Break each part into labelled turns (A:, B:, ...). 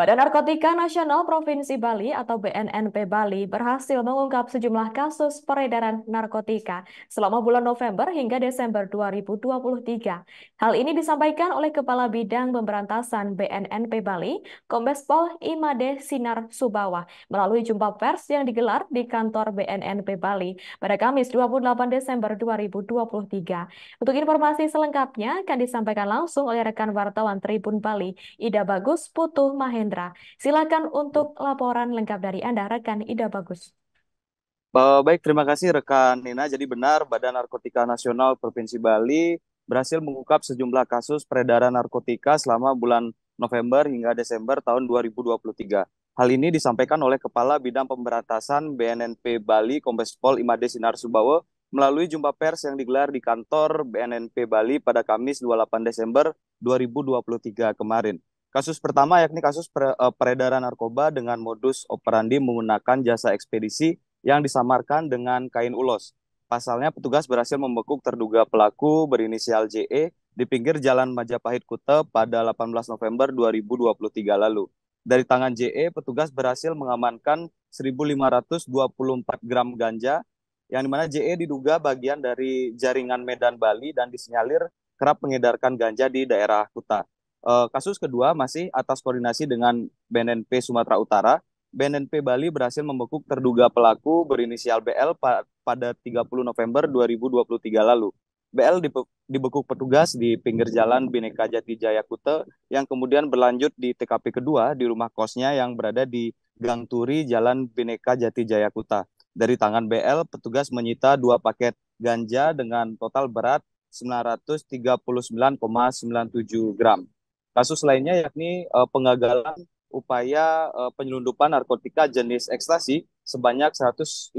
A: Badan Narkotika Nasional Provinsi Bali atau BNNP Bali berhasil mengungkap sejumlah kasus peredaran narkotika selama bulan November hingga Desember 2023. Hal ini disampaikan oleh Kepala Bidang Pemberantasan BNNP Bali, Kombes Pol Imade Sinar Subawa melalui jumpa pers yang digelar di kantor BNNP Bali pada Kamis 28 Desember 2023. Untuk informasi selengkapnya akan disampaikan langsung oleh rekan wartawan Tribun Bali, Ida Bagus Putuh Mahen Indra. Silakan untuk laporan lengkap dari Anda, rekan Ida Bagus.
B: Eh, baik, terima kasih rekan Nina. Jadi benar, Badan Narkotika Nasional Provinsi Bali berhasil mengungkap sejumlah kasus peredaran narkotika selama bulan November hingga Desember tahun 2023. Hal ini disampaikan oleh Kepala Bidang Pemberantasan BNNP Bali Kombes Pol Imade Sinar Subawa, melalui jumpa pers yang digelar di kantor BNNP Bali pada Kamis 28 Desember 2023 kemarin. Kasus pertama yakni kasus e, peredaran narkoba dengan modus operandi menggunakan jasa ekspedisi yang disamarkan dengan kain ulos. Pasalnya petugas berhasil membekuk terduga pelaku berinisial JE di pinggir Jalan Majapahit Kute pada 18 November 2023 lalu. Dari tangan JE, petugas berhasil mengamankan 1.524 gram ganja, yang dimana JE diduga bagian dari jaringan Medan Bali dan disinyalir kerap mengedarkan ganja di daerah Kuta. Uh, kasus kedua masih atas koordinasi dengan BNNP Sumatera Utara. BNNP Bali berhasil membekuk terduga pelaku berinisial BL pa pada 30 November 2023 lalu. BL dibekuk petugas di pinggir jalan Bineka Jati Jaya Kute yang kemudian berlanjut di TKP kedua di rumah kosnya yang berada di Gang Turi Jalan Bineka Jati Jaya Kuta. Dari tangan BL, petugas menyita dua paket ganja dengan total berat 939,97 gram. Kasus lainnya yakni uh, eh, pengagalan upaya uh, penyelundupan narkotika jenis ekstasi sebanyak 159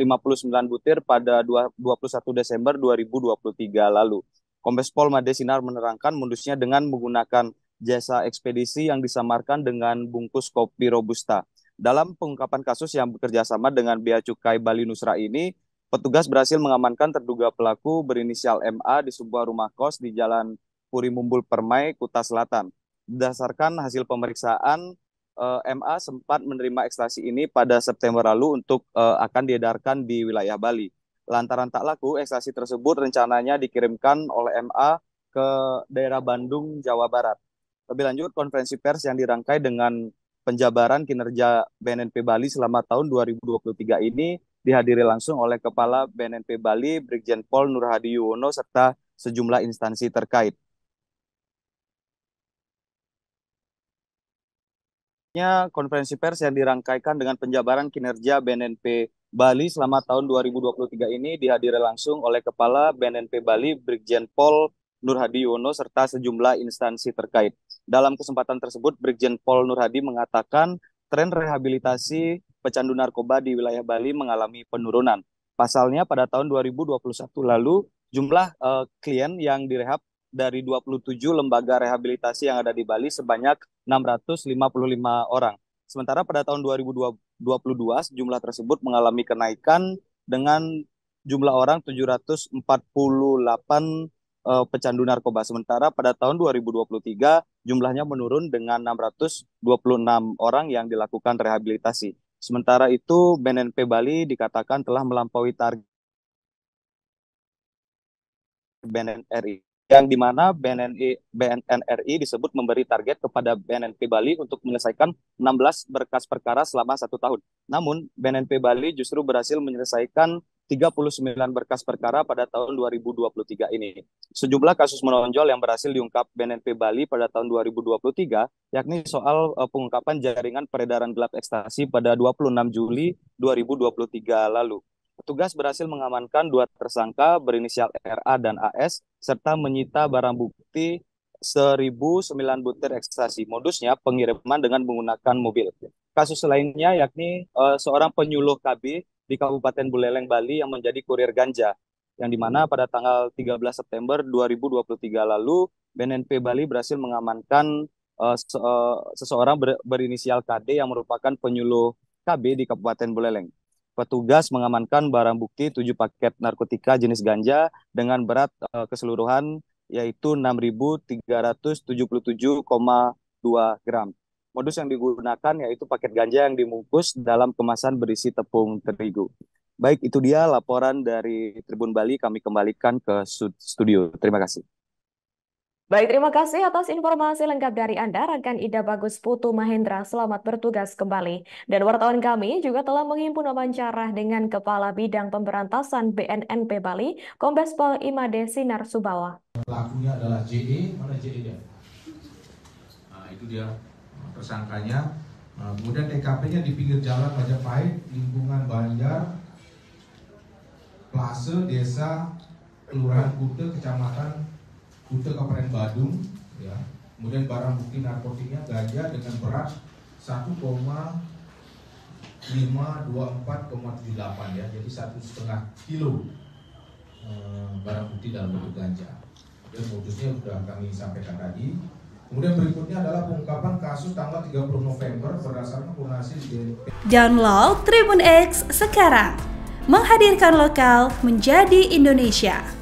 B: butir pada 2, 21 Desember 2023 lalu. Kombes Pol Made Sinar menerangkan modusnya dengan menggunakan jasa ekspedisi yang disamarkan dengan bungkus kopi robusta. Dalam pengungkapan kasus yang bekerja sama dengan Bea Cukai Bali Nusra ini, petugas berhasil mengamankan terduga pelaku berinisial MA di sebuah rumah kos di Jalan Puri Mumbul Permai, Kuta Selatan berdasarkan hasil pemeriksaan uh, eh, MA sempat menerima ekstasi ini pada September lalu untuk uh, akan diedarkan di wilayah Bali. Lantaran tak laku, ekstasi tersebut rencananya dikirimkan oleh MA ke daerah Bandung, Jawa Barat. Lebih lanjut, konferensi pers yang dirangkai dengan penjabaran kinerja BNNP Bali selama tahun 2023 ini dihadiri langsung oleh Kepala BNNP Bali Brigjen Pol Nur Yuwono serta sejumlah instansi terkait. Selanjutnya, konferensi pers yang dirangkaikan dengan penjabaran kinerja BNNP Bali selama tahun 2023 ini dihadiri langsung oleh Kepala BNNP Bali Brigjen Pol Nur Yono serta sejumlah instansi terkait. Dalam kesempatan tersebut, Brigjen Pol Nur Hadi mengatakan tren rehabilitasi pecandu narkoba di wilayah Bali mengalami penurunan. Pasalnya pada tahun 2021 lalu jumlah uh, klien yang direhab dari 27 lembaga rehabilitasi yang ada di Bali sebanyak 655 orang. Sementara pada tahun 2022 jumlah tersebut mengalami kenaikan dengan jumlah orang 748 uh, eh, pecandu narkoba. Sementara pada tahun 2023 jumlahnya menurun dengan 626 orang yang dilakukan rehabilitasi. Sementara itu BNNP Bali dikatakan telah melampaui target BNNRI yang dimana BNNI, BNNRI disebut memberi target kepada BNNP Bali untuk menyelesaikan 16 berkas perkara selama satu tahun. Namun, BNNP Bali justru berhasil menyelesaikan 39 berkas perkara pada tahun 2023 ini. Sejumlah kasus menonjol yang berhasil diungkap BNNP Bali pada tahun 2023, yakni soal eh, pengungkapan jaringan peredaran gelap ekstasi pada 26 Juli 2023 lalu. Petugas berhasil mengamankan dua tersangka berinisial RA dan AS serta menyita barang bukti 1009 butir ekstasi. Modusnya pengiriman dengan menggunakan mobil. Kasus lainnya yakni uh, seorang penyuluh KB di Kabupaten Buleleng, Bali yang menjadi kurir ganja yang dimana pada tanggal 13 September 2023 lalu BNNP Bali berhasil mengamankan uh, se uh, seseorang ber berinisial KD yang merupakan penyuluh KB di Kabupaten Buleleng petugas mengamankan barang bukti 7 paket narkotika jenis ganja dengan berat uh, keseluruhan yaitu 6.377,2 gram. Modus yang digunakan yaitu paket ganja yang dimungkus dalam kemasan berisi tepung terigu. Baik, itu dia laporan dari Tribun Bali. Kami kembalikan ke studio. Terima kasih.
A: Baik, terima kasih atas informasi lengkap dari Anda, rekan Ida Bagus Putu Mahendra. Selamat bertugas kembali. Dan wartawan kami juga telah menghimpun wawancara dengan Kepala Bidang Pemberantasan BNNP Bali, Kombes Pol Imade Sinar Subawa.
B: Pelakunya adalah JE, mana JE dia? Nah, itu dia tersangkanya. Nah, kemudian TKP-nya di pinggir jalan Majapahit, lingkungan Banjar, Plase, Desa, Kelurahan Kute, Kecamatan rute Kabupaten Badung ya kemudian barang bukti narkotiknya gajah dengan berat 1,524,78 ya jadi satu setengah kilo eh, barang bukti dalam bentuk ganja dan modusnya sudah kami sampaikan tadi Kemudian berikutnya adalah pengungkapan kasus tanggal 30 November berdasarkan kurasi di.
A: Download Tribun X sekarang. Menghadirkan lokal menjadi Indonesia.